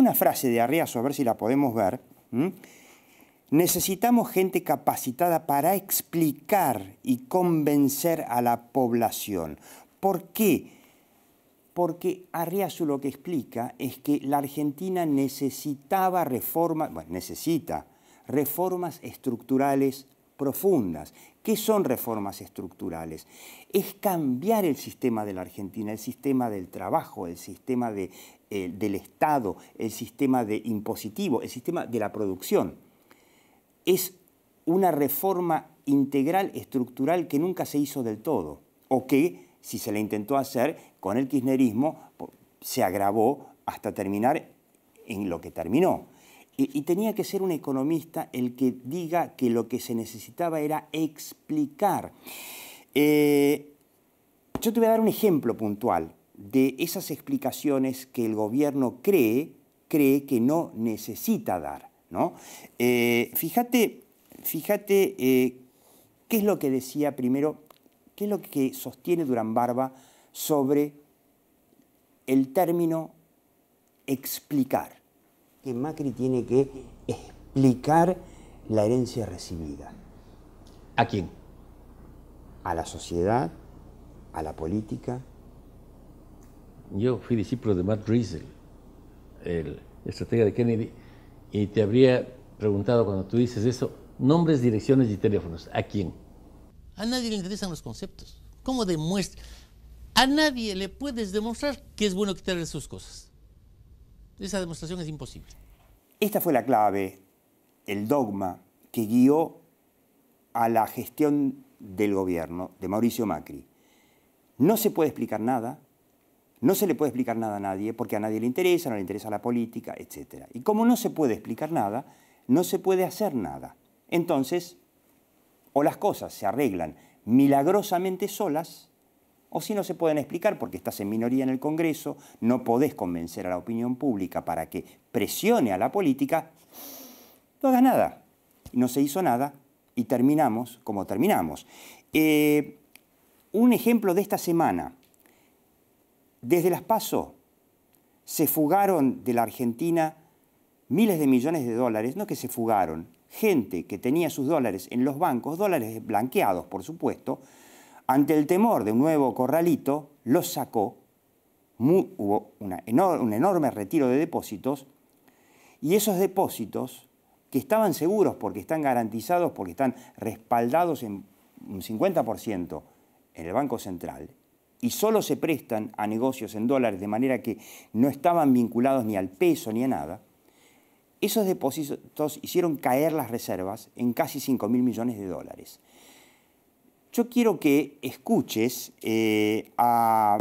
Una frase de Arriazo, a ver si la podemos ver. Necesitamos gente capacitada para explicar y convencer a la población. ¿Por qué? Porque Arriazo lo que explica es que la Argentina necesitaba reformas, bueno, necesita reformas estructurales profundas. ¿Qué son reformas estructurales? Es cambiar el sistema de la Argentina, el sistema del trabajo, el sistema eh, del Estado, el sistema de impositivo, el sistema de la producción. Es una reforma integral, estructural, que nunca se hizo del todo, o que, si se la intentó hacer, con el kirchnerismo se agravó hasta terminar en lo que terminó y tenía que ser un economista el que diga que lo que se necesitaba era explicar. Eh, yo te voy a dar un ejemplo puntual de esas explicaciones que el gobierno cree, cree que no necesita dar. ¿no? Eh, fíjate fíjate eh, qué es lo que decía primero, qué es lo que sostiene Durán Barba sobre el término explicar que Macri tiene que explicar la herencia recibida. ¿A quién? A la sociedad, a la política. Yo fui discípulo de Matt Riesel, el estratega de Kennedy, y te habría preguntado cuando tú dices eso, nombres, direcciones y teléfonos. ¿A quién? A nadie le interesan los conceptos. ¿Cómo demuestra? A nadie le puedes demostrar que es bueno quitarle sus cosas. Esa demostración es imposible. Esta fue la clave, el dogma que guió a la gestión del gobierno de Mauricio Macri. No se puede explicar nada, no se le puede explicar nada a nadie, porque a nadie le interesa, no le interesa la política, etc. Y como no se puede explicar nada, no se puede hacer nada. Entonces, o las cosas se arreglan milagrosamente solas, o si no se pueden explicar porque estás en minoría en el Congreso, no podés convencer a la opinión pública para que presione a la política, no hagas nada. No se hizo nada y terminamos como terminamos. Eh, un ejemplo de esta semana, desde las PASO se fugaron de la Argentina miles de millones de dólares, no que se fugaron, gente que tenía sus dólares en los bancos, dólares blanqueados por supuesto, ante el temor de un nuevo corralito, los sacó, hubo un enorme retiro de depósitos, y esos depósitos, que estaban seguros porque están garantizados, porque están respaldados en un 50% en el Banco Central, y solo se prestan a negocios en dólares de manera que no estaban vinculados ni al peso ni a nada, esos depósitos hicieron caer las reservas en casi 5 mil millones de dólares. Yo quiero que escuches eh, a...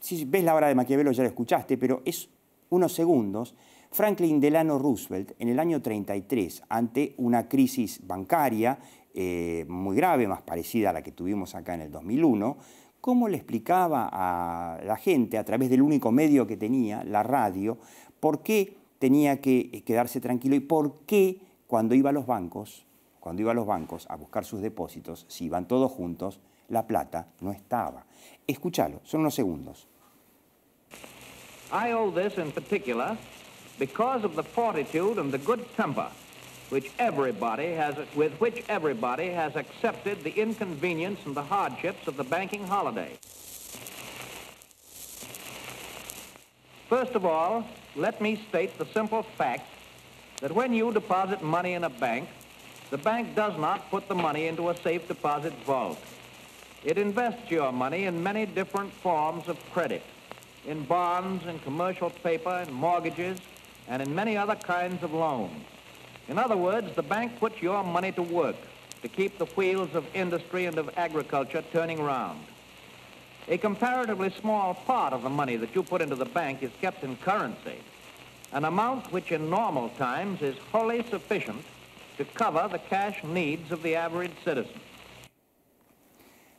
Si ves la obra de Maquiavelo ya la escuchaste, pero es unos segundos. Franklin Delano Roosevelt, en el año 33, ante una crisis bancaria eh, muy grave, más parecida a la que tuvimos acá en el 2001, cómo le explicaba a la gente, a través del único medio que tenía, la radio, por qué tenía que eh, quedarse tranquilo y por qué cuando iba a los bancos cuando iba a los bancos a buscar sus depósitos, si iban todos juntos, la plata no estaba. Escúchalo, son unos segundos. I owe this in particular because of the fortitude and the good temper which everybody has, with which everybody has accepted the inconvenience and the hardships of the banking holiday. First of all, let me state the simple fact that when you deposit money in a bank, the bank does not put the money into a safe deposit vault. It invests your money in many different forms of credit, in bonds, in commercial paper, in mortgages, and in many other kinds of loans. In other words, the bank puts your money to work to keep the wheels of industry and of agriculture turning round. A comparatively small part of the money that you put into the bank is kept in currency, an amount which in normal times is wholly sufficient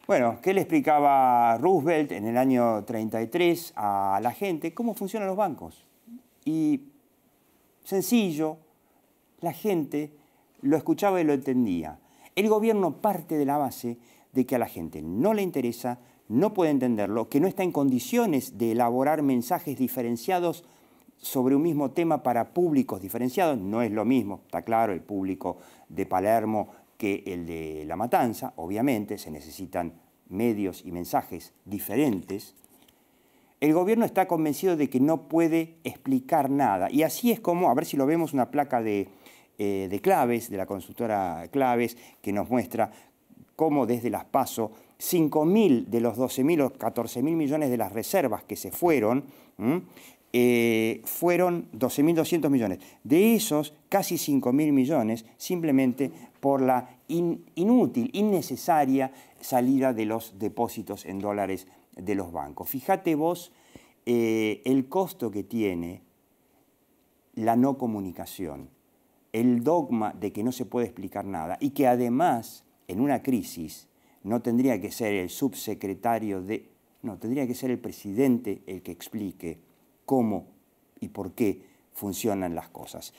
Bueno, ¿qué le explicaba Roosevelt en el año 33 a la gente? ¿Cómo funcionan los bancos? Y sencillo, la gente lo escuchaba y lo entendía. El gobierno parte de la base de que a la gente no le interesa, no puede entenderlo, que no está en condiciones de elaborar mensajes diferenciados sobre un mismo tema para públicos diferenciados, no es lo mismo, está claro, el público de Palermo que el de La Matanza, obviamente, se necesitan medios y mensajes diferentes, el gobierno está convencido de que no puede explicar nada. Y así es como, a ver si lo vemos, una placa de, eh, claves, de la consultora Claves, que nos muestra cómo desde las PASO 5.000 de los 12.000 o 14.000 millones de las reservas que se fueron, eh, fueron 12.200 millones. De esos, casi 5.000 millones simplemente por la inútil, innecesaria salida de los depósitos en dólares de los bancos. Fíjate vos eh, el costo que tiene la no comunicación, el dogma de que no se puede explicar nada y que además en una crisis no tendría que ser el subsecretario de, no, tendría que ser el presidente el que explique cómo y por qué funcionan las cosas.